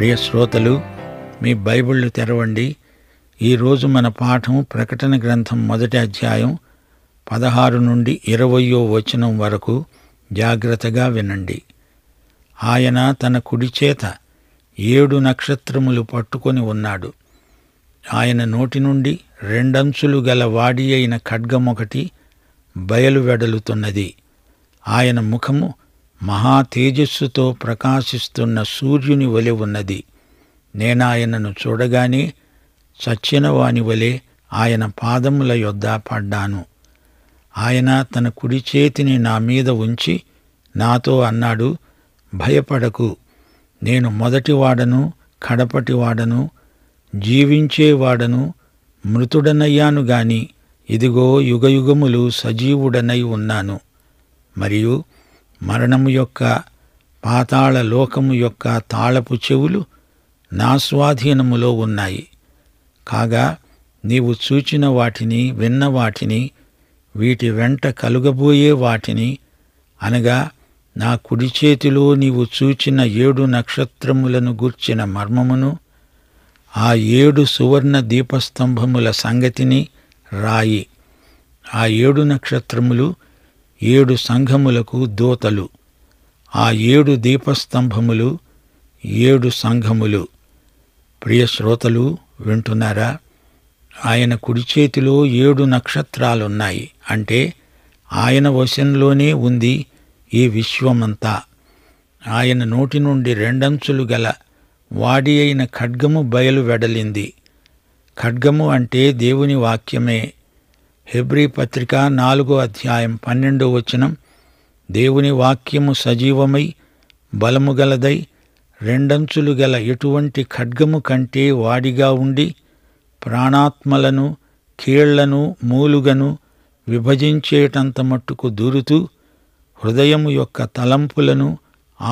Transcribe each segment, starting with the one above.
ప్రియ శ్రోతలు మీ బైబిళ్ళు తెరవండి ఈరోజు మన పాఠం ప్రకటన గ్రంథం మొదటి అధ్యాయం పదహారు నుండి ఇరవయో వచనం వరకు జాగ్రత్తగా వినండి ఆయన తన కుడి చేత ఏడు నక్షత్రములు పట్టుకొని ఉన్నాడు ఆయన నోటి నుండి రెండంచులు గల వాడి అయిన ఖడ్గమొకటి బయలువెడలుతున్నది ఆయన ముఖము మహా తేజస్సుతో ప్రకాశిస్తున్న సూర్యుని వలె ఉన్నది నేనాయనను చూడగానే సత్యనవాని వలె ఆయన పాదముల యొద్ద పడ్డాను ఆయన తన కుడి చేతిని నా మీద ఉంచి నాతో అన్నాడు భయపడకు నేను మొదటివాడను కడపటివాడను జీవించేవాడను మృతుడనయ్యాను గాని ఇదిగో యుగయుగములు సజీవుడనై ఉన్నాను మరియు మరణము యొక్క పాతాళ లోకము యొక్క తాళపు చెవులు నా స్వాధీనములో ఉన్నాయి కాగా నీవు చూచిన వాటిని విన్న వాటిని వీటి వెంట కలుగబోయే వాటిని అనగా నా కుడి చేతిలో నీవు చూచిన ఏడు నక్షత్రములను గూర్చిన మర్మమును ఆ ఏడు సువర్ణ దీపస్తంభముల సంగతిని రాయి ఆ ఏడు నక్షత్రములు ఏడు సంఘములకు దూతలు ఆ ఏడు దీపస్తంభములు ఏడు సంఘములు ప్రియ శ్రోతలు వింటున్నారా ఆయన కుడి చేతిలో ఏడు నక్షత్రాలున్నాయి అంటే ఆయన వశంలోనే ఉంది ఈ విశ్వమంతా ఆయన నోటి నుండి రెండంచులు గల వాడి అయిన ఖడ్గము బయలు వెడలింది ఖడ్గము అంటే దేవుని వాక్యమే హెబ్రి పత్రిక నాలుగో అధ్యాయం పన్నెండో వచనం దేవుని వాక్యము సజీవమై బలము గలదై రెండంచులు గల ఎటువంటి ఖడ్గము కంటే వాడిగా ఉండి ప్రాణాత్మలను కీళ్లను మూలుగను విభజించేటంత మట్టుకు దూరుతూ హృదయము యొక్క తలంపులను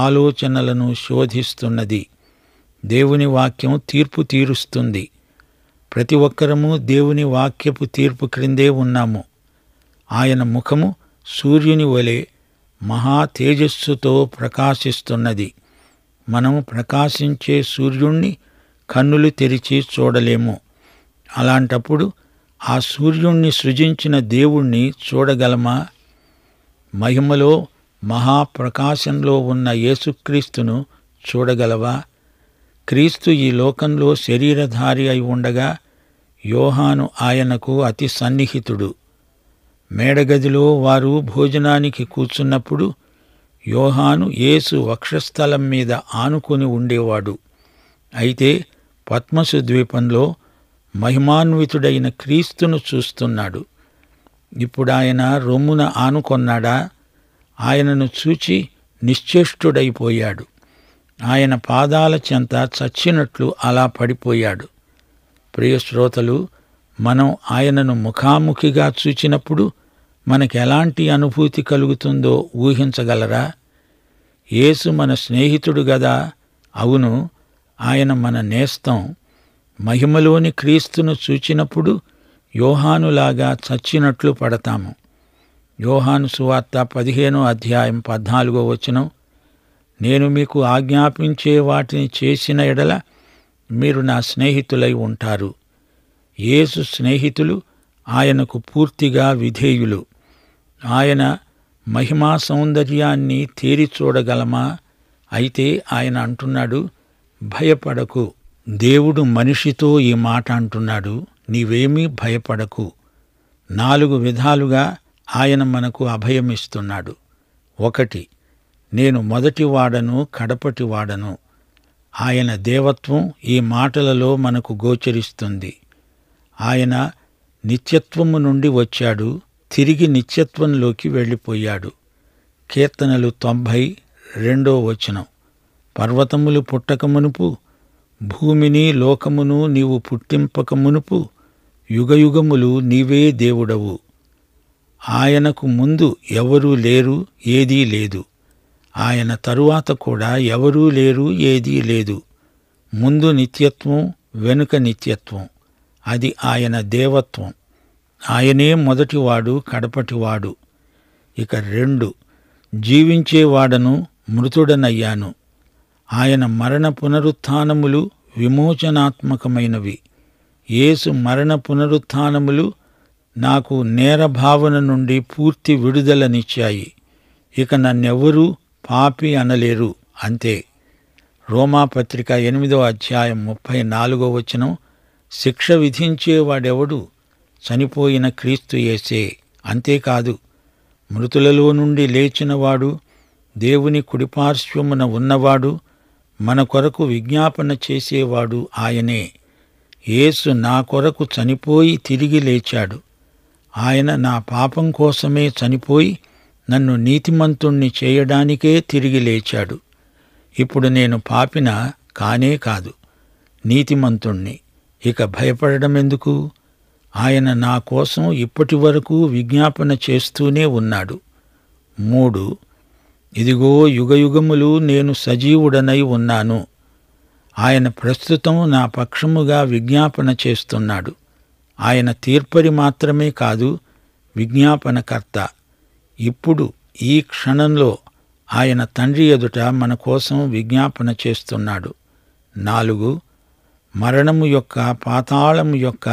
ఆలోచనలను శోధిస్తున్నది దేవుని వాక్యం తీర్పు తీరుస్తుంది ప్రతి ఒక్కరము దేవుని వాక్యపు తీర్పు క్రిందే ఉన్నాము ఆయన ముఖము సూర్యుని వలె మహా తేజస్సుతో ప్రకాశిస్తున్నది మనము ప్రకాశించే సూర్యుణ్ణి కన్నులు తెరిచి చూడలేము అలాంటప్పుడు ఆ సూర్యుణ్ణి సృజించిన దేవుణ్ణి చూడగలమా మహిమలో మహాప్రకాశంలో ఉన్న యేసుక్రీస్తును చూడగలవా క్రీస్తు ఈ లోకంలో శరీరధారి అయి ఉండగా యోహాను ఆయనకు అతి సన్నిహితుడు మేడగదిలో వారు భోజనానికి కూర్చున్నప్పుడు యోహాను యేసు వక్షస్థలం మీద ఆనుకుని ఉండేవాడు అయితే పద్మసు ద్వీపంలో మహిమాన్వితుడైన క్రీస్తును చూస్తున్నాడు ఇప్పుడాయన రొమ్మున ఆనుకొన్నాడా ఆయనను చూచి నిశ్చేష్టుడైపోయాడు ఆయన పాదాల చెంత చచ్చినట్లు అలా పడిపోయాడు ప్రియశ్రోతలు మనం ఆయనను ముఖాముఖిగా చూచినప్పుడు మనకెలాంటి అనుభూతి కలుగుతుందో ఊహించగలరా యేసు మన స్నేహితుడు గదా అవును ఆయన మన నేస్తం మహిమలోని క్రీస్తును చూచినప్పుడు యోహానులాగా చచ్చినట్లు పడతాము యోహాను సువార్త పదిహేనో అధ్యాయం పద్నాలుగో వచనం నేను మీకు ఆజ్ఞాపించే వాటిని చేసిన ఎడల మీరు నా స్నేహితులై ఉంటారు యేసు స్నేహితులు ఆయనకు పూర్తిగా విధేయులు ఆయన మహిమా సౌందర్యాన్ని తేరిచూడగలమా అయితే ఆయన అంటున్నాడు భయపడకు దేవుడు మనిషితో ఈ మాట అంటున్నాడు నీవేమీ భయపడకు నాలుగు విధాలుగా ఆయన మనకు అభయమిస్తున్నాడు ఒకటి నేను మొదటివాడను కడపటివాడను ఆయన దేవత్వం ఈ మాటలలో మనకు గోచరిస్తుంది ఆయన నిత్యత్వము నుండి వచ్చాడు తిరిగి నిత్యత్వంలోకి వెళ్ళిపోయాడు కీర్తనలు తొంభై రెండో వచనం పర్వతములు పుట్టకమునుపు భూమిని లోకమును నీవు పుట్టింపకమునుపు యుగయుగములు నీవే దేవుడవు ఆయనకు ముందు ఎవరూ లేరు ఏదీ లేదు ఆయన తరువాత కూడా ఎవరూ లేరు ఏదీ లేదు ముందు నిత్యత్వం వెనుక నిత్యత్వం అది ఆయన దేవత్వం ఆయనే మొదటివాడు కడపటివాడు ఇక రెండు జీవించేవాడను మృతుడనయ్యాను ఆయన మరణ పునరుత్నములు విమోచనాత్మకమైనవి యేసు మరణ పునరుత్నములు నాకు నేర భావన నుండి పూర్తి విడుదలనిచ్చాయి ఇక నన్నెవరూ పాపి అనలేరు అంతే రోమాపత్రిక ఎనిమిదో అధ్యాయం ముప్పై నాలుగో వచనం శిక్ష విధించేవాడెవడు చనిపోయిన క్రీస్తు యేసే అంతేకాదు మృతులలో నుండి లేచినవాడు దేవుని కుడిపార్శ్వమున ఉన్నవాడు మన కొరకు విజ్ఞాపన చేసేవాడు ఆయనే యేసు నా కొరకు చనిపోయి తిరిగి లేచాడు ఆయన నా పాపం కోసమే చనిపోయి నన్ను నీతిమంతుణ్ణి చేయడానికే తిరిగి లేచాడు ఇప్పుడు నేను పాపిన కానే కాదు నీతిమంతుణ్ణి ఇక భయపడమెందుకు ఆయన నా కోసం ఇప్పటి వరకు విజ్ఞాపన చేస్తూనే ఉన్నాడు మూడు ఇదిగో యుగయుగములు నేను సజీవుడనై ఉన్నాను ఆయన ప్రస్తుతం నా పక్షముగా విజ్ఞాపన చేస్తున్నాడు ఆయన తీర్పరి మాత్రమే కాదు విజ్ఞాపనకర్త ఇప్పుడు ఈ క్షణంలో ఆయన తండ్రి ఎదుట మన కోసం విజ్ఞాపన చేస్తున్నాడు నాలుగు మరణము యొక్క పాతాళము యొక్క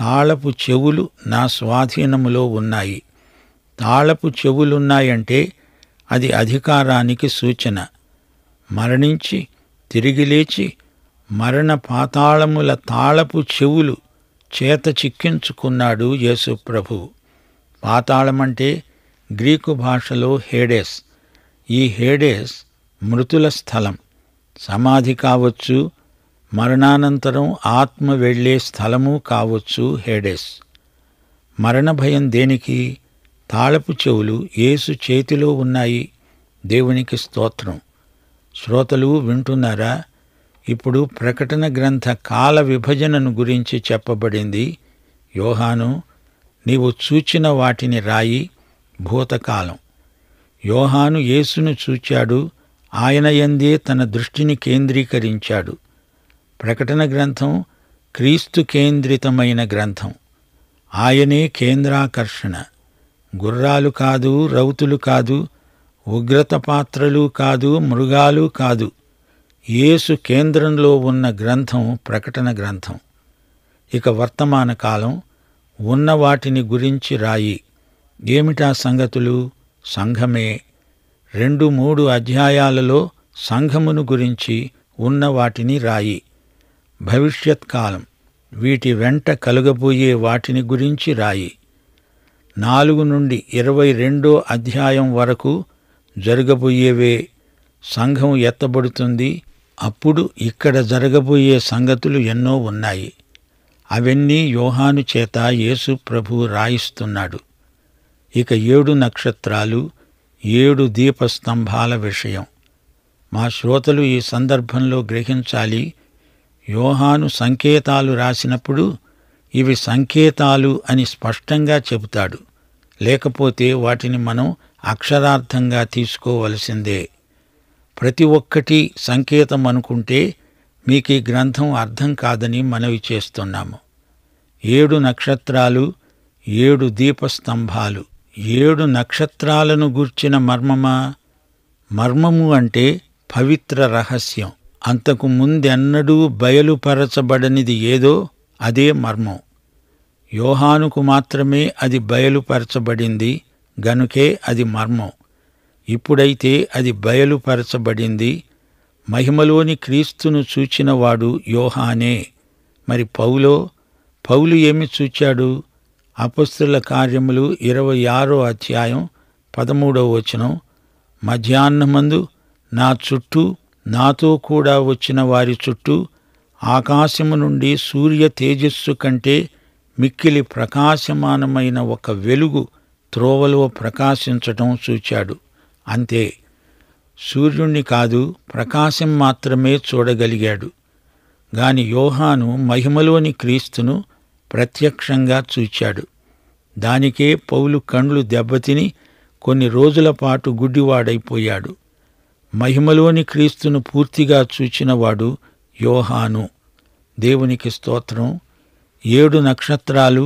తాళపు చెవులు నా స్వాధీనములో ఉన్నాయి తాళపు చెవులున్నాయంటే అది అధికారానికి సూచన మరణించి తిరిగి లేచి మరణ పాతాళముల తాళపు చెవులు చేత చిక్కించుకున్నాడు యేసుప్రభువు పాతాళమంటే గ్రీకు భాషలో హేడేస్ ఈ హేడేస్ మృతుల స్థలం సమాధి కావచ్చు మరణానంతరం ఆత్మ వెళ్లే స్థలము కావచ్చు హేడేస్ మరణ భయం దేనికి తాళపు చెవులు ఏసు చేతిలో ఉన్నాయి దేవునికి స్తోత్రం శ్రోతలు వింటున్నారా ఇప్పుడు ప్రకటన గ్రంథ కాల విభజనను గురించి చెప్పబడింది యోహాను నీవు చూచిన వాటిని రాయి భూతకాలం యోహాను యేసును చూచాడు ఆయన ఎందే తన దృష్టిని కేంద్రీకరించాడు ప్రకటన గ్రంథం క్రీస్తు కేంద్రితమైన గ్రంథం ఆయనే కేంద్రాకర్షణ గుర్రాలు కాదు రౌతులు కాదు ఉగ్రత పాత్రలు కాదు మృగాలు కాదు యేసు కేంద్రంలో ఉన్న గ్రంథం ప్రకటన గ్రంథం ఇక వర్తమాన కాలం ఉన్న వాటిని గురించి రాయి ఏమిటా సంగతులు సంఘమే రెండు మూడు అధ్యాయాలలో సంఘమును గురించి ఉన్న వాటిని రాయి భవిష్యత్ కాలం వీటి వెంట కలుగబోయే వాటిని గురించి రాయి నాలుగు నుండి ఇరవై రెండో అధ్యాయం వరకు జరగబోయేవే సంఘం ఎత్తబడుతుంది అప్పుడు ఇక్కడ జరగబోయే సంగతులు ఎన్నో ఉన్నాయి అవన్నీ యోహాను చేత యేసు ప్రభు రాయిస్తున్నాడు ఇక ఏడు నక్షత్రాలు ఏడు దీపస్తంభాల విషయం మా శ్రోతలు ఈ సందర్భంలో గ్రహించాలి యోహాను సంకేతాలు రాసినప్పుడు ఇవి సంకేతాలు అని స్పష్టంగా చెబుతాడు లేకపోతే వాటిని మనం అక్షరార్థంగా తీసుకోవలసిందే ప్రతి ఒక్కటి సంకేతం అనుకుంటే మీకు ఈ గ్రంథం అర్థం కాదని మనవి చేస్తున్నాము ఏడు నక్షత్రాలు ఏడు దీపస్తంభాలు ఏడు నక్షత్రాలను గూర్చిన మర్మమా మర్మము అంటే పవిత్ర రహస్యం అంతకు ముందెన్నడూ బయలుపరచబడనిది ఏదో అదే మర్మం యోహానుకు మాత్రమే అది బయలుపరచబడింది గనుకే అది మర్మం ఇప్పుడైతే అది బయలుపరచబడింది మహిమలోని క్రీస్తును చూచినవాడు యోహానే మరి పౌలో పౌలు ఏమి చూచాడు అపస్తుల కార్యములు ఇరవై ఆరో అధ్యాయం పదమూడవ వచనం మధ్యాహ్నమందు నా చుట్టూ నాతో కూడా వచ్చిన వారి చుట్టూ ఆకాశము నుండి సూర్య తేజస్సు కంటే మిక్కిలి ప్రకాశమానమైన ఒక వెలుగు త్రోవలో ప్రకాశించటం చూచాడు అంతే సూర్యుణ్ణి కాదు ప్రకాశం మాత్రమే చూడగలిగాడు గాని యోహాను మహిమలోని క్రీస్తును ప్రత్యక్షంగా చూచాడు దానికే పౌలు కండ్లు దెబ్బతిని కొన్ని రోజుల పాటు గుడ్డివాడైపోయాడు మహిమలోని క్రీస్తును పూర్తిగా చూచినవాడు యోహాను దేవునికి స్తోత్రం ఏడు నక్షత్రాలు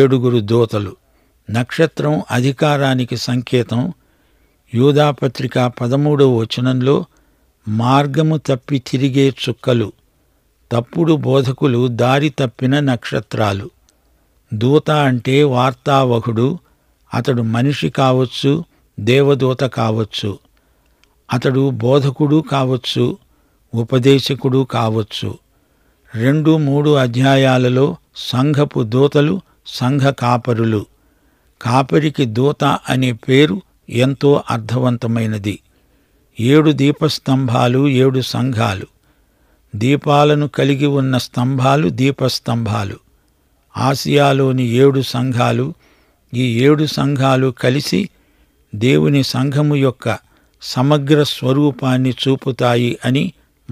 ఏడుగురు దోతలు నక్షత్రం అధికారానికి సంకేతం యూధాపత్రిక పదమూడవ వచనంలో మార్గము తప్పి తిరిగే చుక్కలు తప్పుడు బోధకులు దారి తప్పిన నక్షత్రాలు దూత అంటే వార్తావహుడు అతడు మనిషి కావచ్చు దేవదూత కావచ్చు అతడు బోధకుడు కావచ్చు ఉపదేశకుడు కావచ్చు రెండు మూడు అధ్యాయాలలో సంఘపు దూతలు సంఘ కాపరులు కాపరికి దూత అనే పేరు ఎంతో అర్థవంతమైనది ఏడు దీపస్తంభాలు ఏడు సంఘాలు దీపాలను కలిగి ఉన్న స్తంభాలు దీపస్తంభాలు ఆసియాలోని ఏడు సంఘాలు ఈ ఏడు సంఘాలు కలిసి దేవుని సంఘము యొక్క సమగ్ర స్వరూపాన్ని చూపుతాయి అని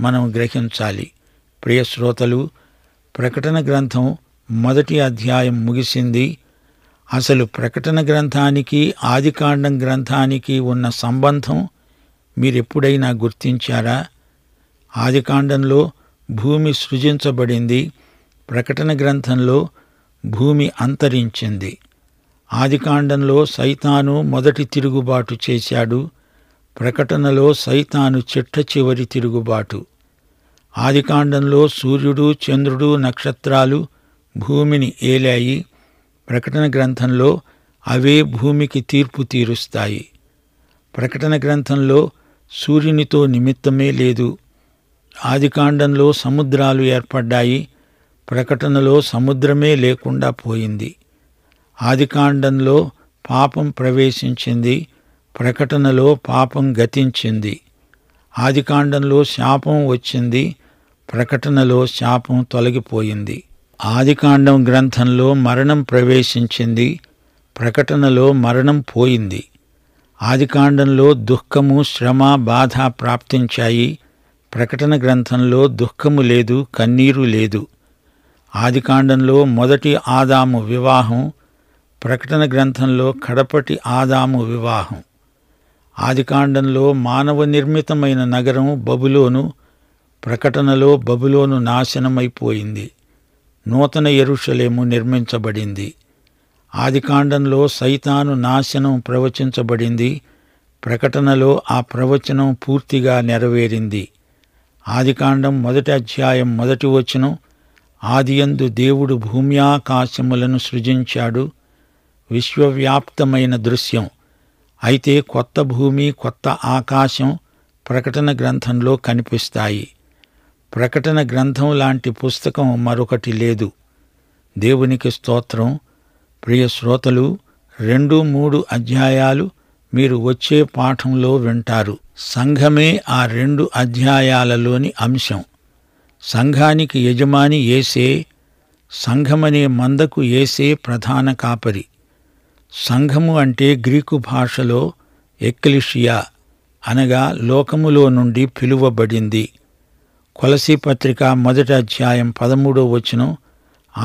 మనం గ్రహించాలి ప్రియశ్రోతలు ప్రకటన గ్రంథం మొదటి అధ్యాయం ముగిసింది అసలు ప్రకటన గ్రంథానికి ఆదికాండం గ్రంథానికి ఉన్న సంబంధం మీరెప్పుడైనా గుర్తించారా ఆదికాండంలో భూమి సృజించబడింది ప్రకటన గ్రంథంలో భూమి అంతరించింది ఆదికాండంలో సైతాను మొదటి తిరుగుబాటు చేశాడు ప్రకటనలో సైతాను చిట్ట చివరి తిరుగుబాటు ఆదికాండంలో సూర్యుడు చంద్రుడు నక్షత్రాలు భూమిని ఏలాయి ప్రకటన గ్రంథంలో అవే భూమికి తీర్పు తీరుస్తాయి ప్రకటన గ్రంథంలో సూర్యునితో నిమిత్తమే లేదు ఆదికాండంలో సముద్రాలు ఏర్పడ్డాయి ప్రకటనలో సముద్రమే లేకుండా పోయింది ఆదికాండంలో పాపం ప్రవేశించింది ప్రకటనలో పాపం గతించింది ఆదికాండంలో శాపం వచ్చింది ప్రకటనలో శాపం తొలగిపోయింది ఆదికాండం గ్రంథంలో మరణం ప్రవేశించింది ప్రకటనలో మరణం పోయింది ఆదికాండంలో దుఃఖము శ్రమ బాధ ప్రాప్తించాయి ప్రకటన గ్రంథంలో దుఃఖము లేదు కన్నీరు లేదు ఆదికాండంలో మొదటి ఆదాము వివాహం ప్రకటన గ్రంథంలో కడపటి ఆదాము వివాహం ఆదికాండంలో మానవ నిర్మితమైన నగరం బబులోను ప్రకటనలో బబులోను నాశనమైపోయింది నూతన ఎరుషలేము నిర్మించబడింది ఆదికాండంలో సైతాను నాశనం ప్రవచించబడింది ప్రకటనలో ఆ ప్రవచనం పూర్తిగా నెరవేరింది ఆదికాండం మొదటి అధ్యాయం మొదటి వచనం ఆదియందు దేవుడు భూమ్యాకాశములను సృజించాడు విశ్వవ్యాప్తమైన దృశ్యం అయితే కొత్త భూమి కొత్త ఆకాశం ప్రకటన గ్రంథంలో కనిపిస్తాయి ప్రకటన గ్రంథం లాంటి పుస్తకం మరొకటి లేదు దేవునికి స్తోత్రం ప్రియ శ్రోతలు రెండు మూడు అధ్యాయాలు మీరు వచ్చే పాఠంలో వింటారు సంఘమే ఆ రెండు అధ్యాయాలలోని అంశం సంఘానికి యజమాని ఏసే సంఘమనే మందకు ఏసే ప్రధాన కాపరి సంఘము అంటే గ్రీకు భాషలో ఎక్లిషియా అనగా లోకములో నుండి పిలువబడింది కొలసీ పత్రిక మొదటి అధ్యాయం పదమూడో వచనం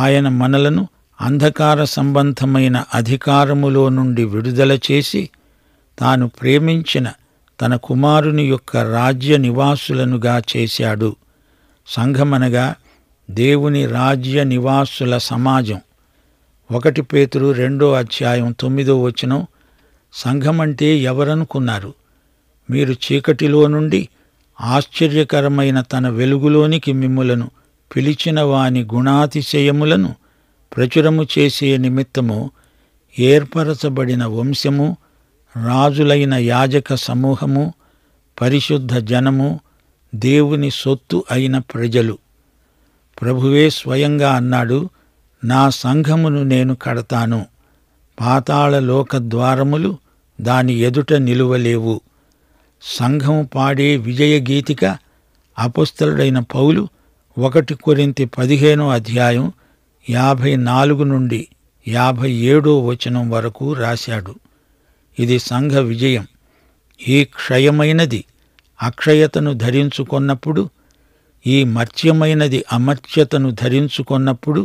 ఆయన మనలను అంధకార సంబంధమైన అధికారములో నుండి విడుదల చేసి తాను ప్రేమించిన తన కుమారుని యొక్క రాజ్య నివాసులనుగా చేశాడు సంఘమనగా దేవుని రాజ్య నివాసుల సమాజం ఒకటి పేతురు రెండో అధ్యాయం తొమ్మిదో వచనం సంఘమంటే ఎవరనుకున్నారు మీరు చీకటిలో నుండి ఆశ్చర్యకరమైన తన వెలుగులోనికి మిమ్ములను పిలిచిన వాని గుణాతిశయములను ప్రచురము చేసే నిమిత్తము ఏర్పరచబడిన వంశము రాజులైన యాజక సమూహము పరిశుద్ధ జనము దేవుని సొత్తు అయిన ప్రజలు ప్రభువే స్వయంగా అన్నాడు నా సంఘమును నేను కడతాను పాతాళలోక ద్వారములు దాని ఎదుట నిలువలేవు సంఘము పాడే విజయగీతిక అపుస్తలుడైన పౌలు ఒకటి కొరింత పదిహేనో అధ్యాయం యాభై నాలుగు నుండి యాభై ఏడో వచనం వరకు రాశాడు ఇది సంఘ విజయం ఈ క్షయమైనది అక్షయతను ధరించుకొన్నప్పుడు ఈ మర్చ్యమైనది అమర్చ్యతను ధరించుకొన్నప్పుడు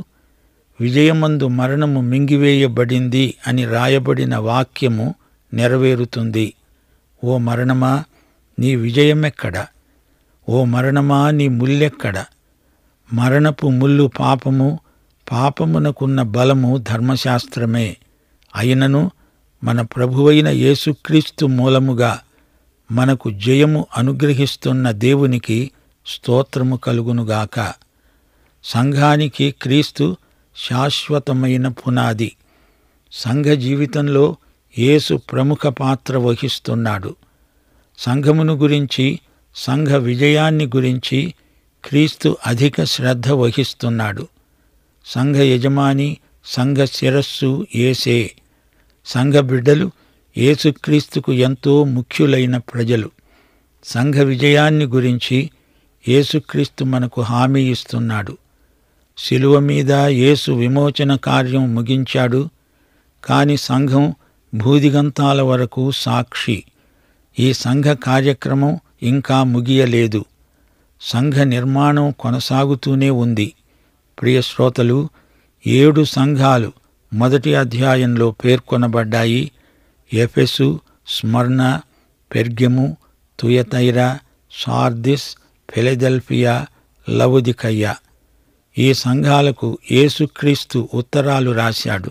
విజయమందు మరణము మింగివేయబడింది అని రాయబడిన వాక్యము నెరవేరుతుంది ఓ మరణమా నీ విజయమెక్కడ ఓ మరణమా నీ ముల్లెక్కడ మరణపు ముల్లు పాపము పాపమునకున్న బలము ధర్మశాస్త్రమే అయినను మన ప్రభువైన యేసుక్రీస్తు మూలముగా మనకు జయము అనుగ్రహిస్తున్న దేవునికి స్తోత్రము కలుగునుగాక సంఘానికి క్రీస్తు శాశ్వతమైన పునాది సంఘ జీవితంలో యేసు ప్రముఖ పాత్ర వహిస్తున్నాడు సంఘమును గురించి సంఘ విజయాన్ని గురించి క్రీస్తు అధిక శ్రద్ధ వహిస్తున్నాడు సంఘ యజమాని సంఘ శిరస్సు ఏసే సంఘ బిడ్డలు ఏసుక్రీస్తుకు ఎంతో ముఖ్యులైన ప్రజలు సంఘ విజయాన్ని గురించి ఏసుక్రీస్తు మనకు హామీ ఇస్తున్నాడు శిలువ మీద ఏసు విమోచన కార్యం ముగించాడు కాని సంఘం భూదిగంతాల వరకు సాక్షి ఈ సంఘ కార్యక్రమం ఇంకా ముగియలేదు సంఘ నిర్మాణం కొనసాగుతూనే ఉంది ప్రియ శ్రోతలు ఏడు సంఘాలు మొదటి అధ్యాయంలో పేర్కొనబడ్డాయి ఎఫెసు స్మరణ పెర్గెము తుయతైరా సార్దిస్ ఫిలదెల్ఫియా లవుదికయ్య ఈ సంఘాలకు యేసుక్రీస్తు ఉత్తరాలు రాశాడు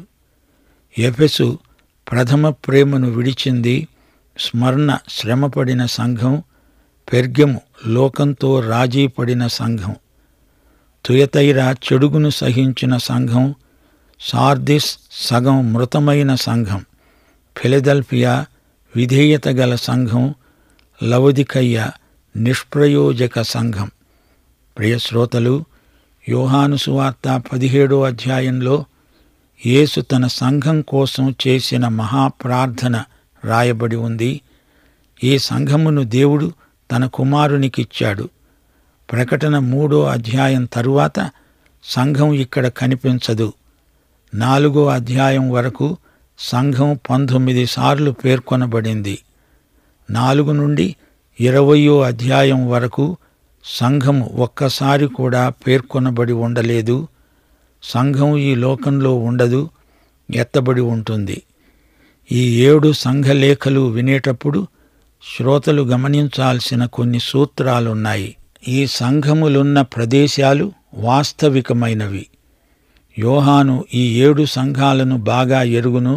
ఎఫెసు ప్రథమ ప్రేమను విడిచింది స్మరణ శ్రమపడిన సంఘం పెర్గెము లోకంతో రాజీ పడిన సంఘం తుయతైరా చెడుగును సహించిన సంఘం సార్దిస్ సగం మృతమైన సంఘం ఫిలదెల్ఫియా విధేయత గల సంఘం లవదికయ్య నిష్ప్రయోజక సంఘం ప్రియశ్రోతలు యోహానుసువార్త పదిహేడో అధ్యాయంలో యేసు తన సంఘం కోసం చేసిన మహాప్రార్థన రాయబడి ఉంది ఈ సంఘమును దేవుడు తన కుమారునికిచ్చాడు ప్రకటన మూడో అధ్యాయం తరువాత సంఘం ఇక్కడ కనిపించదు నాలుగో అధ్యాయం వరకు సంఘం పంతొమ్మిది సార్లు పేర్కొనబడింది నాలుగు నుండి ఇరవయో అధ్యాయం వరకు సంఘం ఒక్కసారి కూడా పేర్కొనబడి ఉండలేదు సంఘం ఈ లోకంలో ఉండదు ఎత్తబడి ఉంటుంది ఈ ఏడు సంఘలేఖలు వినేటప్పుడు శ్రోతలు గమనించాల్సిన కొన్ని సూత్రాలున్నాయి ఈ సంఘములున్న ప్రదేశాలు వాస్తవికమైనవి యోహాను ఈ ఏడు సంఘాలను బాగా ఎరుగును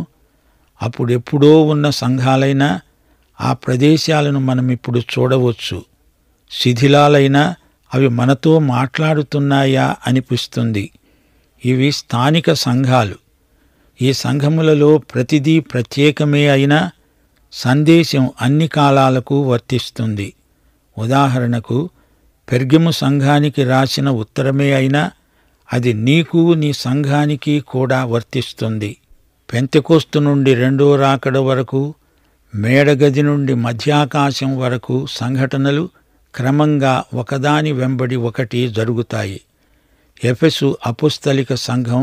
అప్పుడెప్పుడో ఉన్న సంఘాలైనా ఆ ప్రదేశాలను మనమిప్పుడు చూడవచ్చు శిథిలాలైనా అవి మనతో మాట్లాడుతున్నాయా అనిపిస్తుంది ఇవి స్థానిక సంఘాలు ఈ సంఘములలో ప్రతిదీ ప్రత్యేకమే అయినా సందేశం అన్ని కాలాలకు వర్తిస్తుంది ఉదాహరణకు పెర్గిము సంఘానికి రాసిన ఉత్తరమే అయినా అది నీకు నీ సంఘానికి కూడా వర్తిస్తుంది పెంతకోస్తు నుండి రెండో రాకడ వరకు మేడగది నుండి మధ్యాకాశం వరకు సంఘటనలు క్రమంగా ఒకదాని వెంబడి ఒకటి జరుగుతాయి ఎఫెసు అపుస్తలిక సంఘం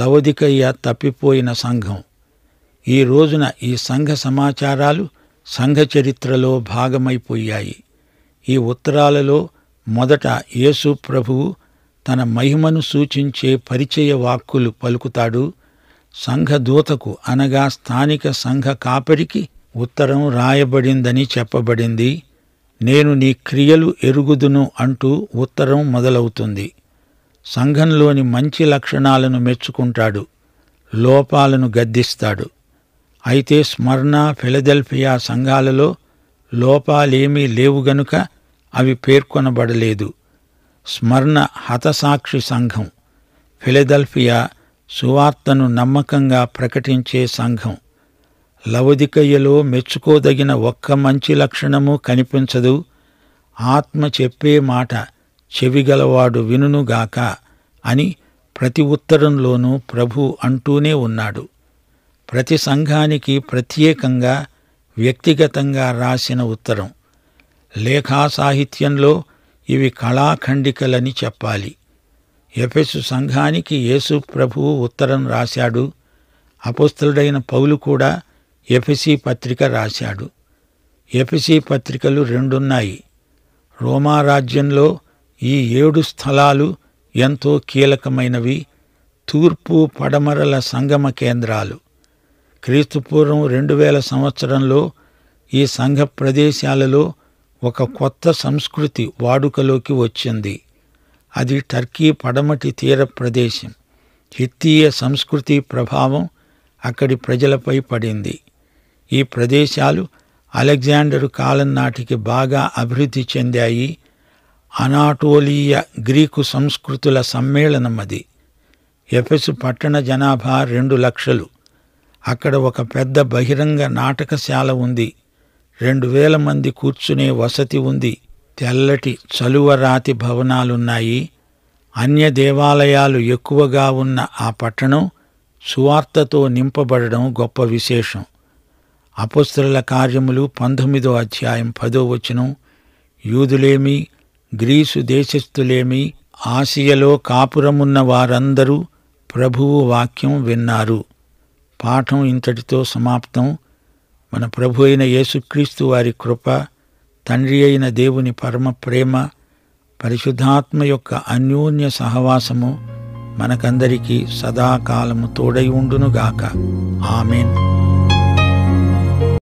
లవదికయ్య తప్పిపోయిన సంఘం ఈ రోజున ఈ సంఘ సమాచారాలు సంఘ చరిత్రలో భాగమైపోయాయి ఈ ఉత్తరాలలో మొదట యేసు ప్రభువు తన మహిమను సూచించే పరిచయ వాక్కులు పలుకుతాడు సంఘదూతకు అనగా స్థానిక సంఘ కాపరికి ఉత్తరం రాయబడిందని చెప్పబడింది నేను నీ క్రియలు ఎరుగుదును అంటూ ఉత్తరం మొదలవుతుంది సంఘంలోని మంచి లక్షణాలను మెచ్చుకుంటాడు లోపాలను గద్దిస్తాడు అయితే స్మరణ ఫిలదెల్ఫియా సంఘాలలో లోపాలేమీ లేవు గనుక అవి పేర్కొనబడలేదు స్మరణ హతసాక్షి సంఘం ఫిలదెల్ఫియా సువార్తను నమ్మకంగా ప్రకటించే సంఘం లవదికయ్యలో మెచ్చుకోదగిన ఒక్క మంచి లక్షణము కనిపించదు ఆత్మ చెప్పే మాట చెవిగలవాడు వినునుగాక అని ప్రతి ఉత్తరంలోనూ ప్రభు అంటూనే ఉన్నాడు ప్రతి సంఘానికి ప్రత్యేకంగా వ్యక్తిగతంగా రాసిన ఉత్తరం లేఖా సాహిత్యంలో ఇవి కళాఖండికలని చెప్పాలి ఎఫెసు సంఘానికి యేసు ప్రభువు ఉత్తరం రాశాడు అపుస్తలుడైన పౌలు కూడా ఎఫెసి పత్రిక రాశాడు ఎఫెసి పత్రికలు రెండున్నాయి రోమారాజ్యంలో ఈ ఏడు స్థలాలు ఎంతో కీలకమైనవి తూర్పు పడమరల సంగమ కేంద్రాలు క్రీస్తుపూర్వం రెండు వేల సంవత్సరంలో ఈ సంఘ ప్రదేశాలలో ఒక కొత్త సంస్కృతి వాడుకలోకి వచ్చింది అది టర్కీ పడమటి తీర ప్రదేశం హిత్తీయ సంస్కృతి ప్రభావం అక్కడి ప్రజలపై పడింది ఈ ప్రదేశాలు అలెగ్జాండరు కాలం నాటికి బాగా అభివృద్ధి చెందాయి అనాటోలియ గ్రీకు సంస్కృతుల సమ్మేళనం అది ఎఫెసు పట్టణ జనాభా రెండు లక్షలు అక్కడ ఒక పెద్ద బహిరంగ నాటకశాల ఉంది రెండు వేల మంది కూర్చునే వసతి ఉంది తెల్లటి చలువరాతి భవనాలున్నాయి అన్య దేవాలయాలు ఎక్కువగా ఉన్న ఆ పట్టణం సువార్తతో నింపబడడం గొప్ప విశేషం అపుస్త్రుల కార్యములు పంతొమ్మిదో అధ్యాయం పదో వచనం యూదులేమి గ్రీసు దేశస్థులేమి ఆసియలో కాపురమున్న వారందరూ ప్రభువు వాక్యం విన్నారు పాఠం ఇంతటితో సమాప్తం మన ప్రభు అయిన యేసుక్రీస్తు వారి కృప తండ్రి అయిన దేవుని పరమ ప్రేమ పరిశుద్ధాత్మ యొక్క అన్యోన్య సహవాసము మనకందరికీ సదాకాలము తోడై ఉండునుగాక ఆమెన్